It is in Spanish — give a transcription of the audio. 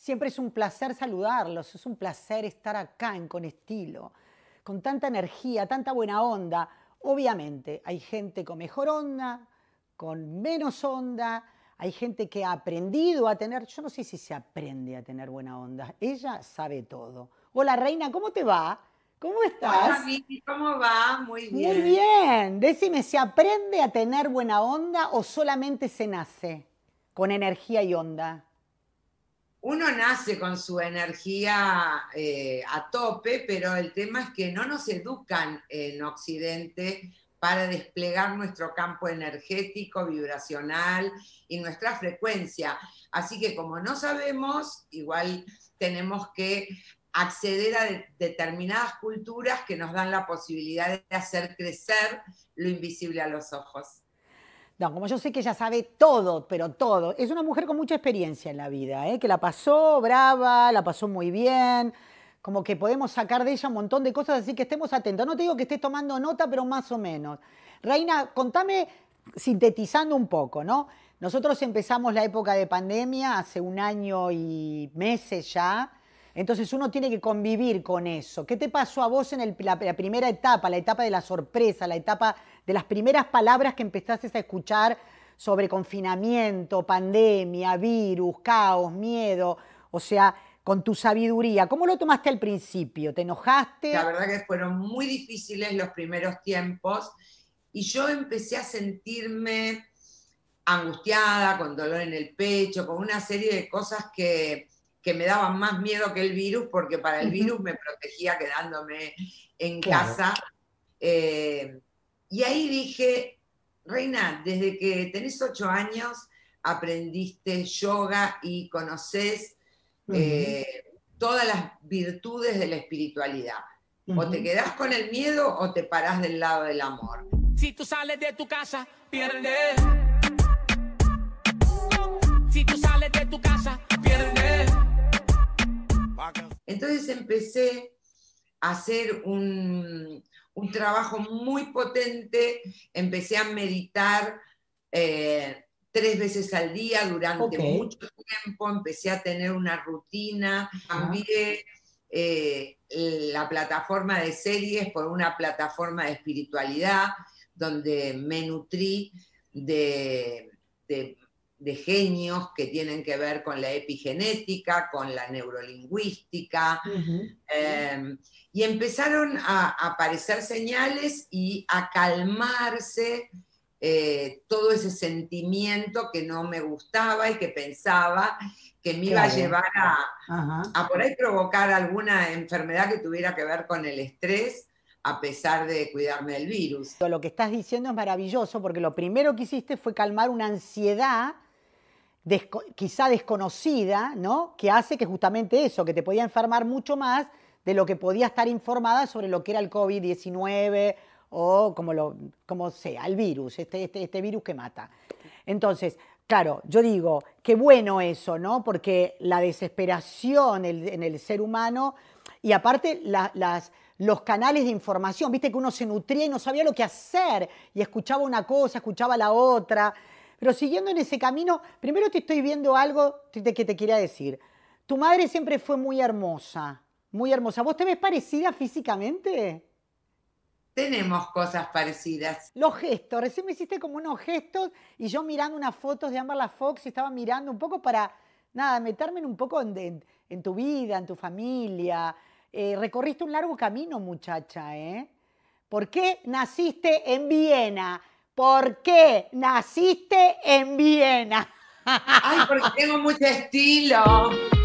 Siempre es un placer saludarlos, es un placer estar acá en Con Estilo, con tanta energía, tanta buena onda. Obviamente hay gente con mejor onda, con menos onda, hay gente que ha aprendido a tener, yo no sé si se aprende a tener buena onda, ella sabe todo. Hola Reina, ¿cómo te va? ¿Cómo estás? Hola, ¿cómo va? Muy bien. Muy bien. Decime, ¿se aprende a tener buena onda o solamente se nace con energía y onda? uno nace con su energía eh, a tope, pero el tema es que no nos educan en Occidente para desplegar nuestro campo energético, vibracional y nuestra frecuencia. Así que como no sabemos, igual tenemos que acceder a determinadas culturas que nos dan la posibilidad de hacer crecer lo invisible a los ojos como yo sé que ella sabe todo, pero todo. Es una mujer con mucha experiencia en la vida, ¿eh? que la pasó brava, la pasó muy bien. Como que podemos sacar de ella un montón de cosas, así que estemos atentos. No te digo que estés tomando nota, pero más o menos. Reina, contame, sintetizando un poco, ¿no? Nosotros empezamos la época de pandemia hace un año y meses ya entonces uno tiene que convivir con eso. ¿Qué te pasó a vos en la, la, primera etapa, la etapa de la sorpresa, la etapa de las primeras palabras que empezaste a escuchar sobre confinamiento, pandemia, virus, caos, miedo? O sea, con tu sabiduría, ¿cómo lo tomaste al principio? ¿Te enojaste? La verdad que fueron muy difíciles los primeros tiempos y yo empecé a sentirme angustiada, con dolor en el pecho, con una serie de cosas que que me daban más miedo que el virus, porque para el virus me protegía quedándome en casa. Eh, y ahí dije, Reina, desde que tenés ocho años aprendiste yoga y conoces eh, todas las virtudes de la espiritualidad. O te quedás con el miedo o te parás del lado del amor. Si tú sales de tu casa, pierdes. Entonces empecé a hacer un, trabajo muy potente, empecé a meditar eh, tres veces al día durante mucho tiempo, empecé a tener una rutina, cambié eh, la plataforma de series por una plataforma de espiritualidad, donde me nutrí de de genios que tienen que ver con la epigenética, con la neurolingüística, em, y empezaron a, aparecer señales y a calmarse eh, todo ese sentimiento que no me gustaba y que pensaba que me iba a llevar a, a, por ahí provocar alguna enfermedad que tuviera que ver con el estrés a pesar de cuidarme del virus. Lo que estás diciendo es maravilloso porque lo primero que hiciste fue calmar una ansiedad quizá desconocida, ¿no? Que hace que justamente eso, que te podía enfermar mucho más de lo que podía estar informada sobre lo que era el COVID-19 o como, lo, como sea, el virus, este, este, este, virus que mata. Entonces, claro, yo digo, qué bueno eso, ¿no? Porque la desesperación en el ser humano y aparte los canales de información, viste que uno se nutría y no sabía lo que hacer y escuchaba una cosa, escuchaba la otra. Pero siguiendo en ese camino, primero te estoy viendo algo que te quería decir. Tu madre siempre fue muy hermosa, muy hermosa. ¿Vos te ves parecida físicamente? Tenemos cosas parecidas. Los gestos, recién me hiciste como unos gestos y yo mirando unas fotos de Amber La Fox estaba mirando un poco para, nada, meterme un poco en, tu vida, en tu familia. Eh, recorriste un largo camino, muchacha, ¿eh? ¿Por qué naciste en Viena? ¿Por qué naciste en Viena? Ay, porque tengo mucho estilo.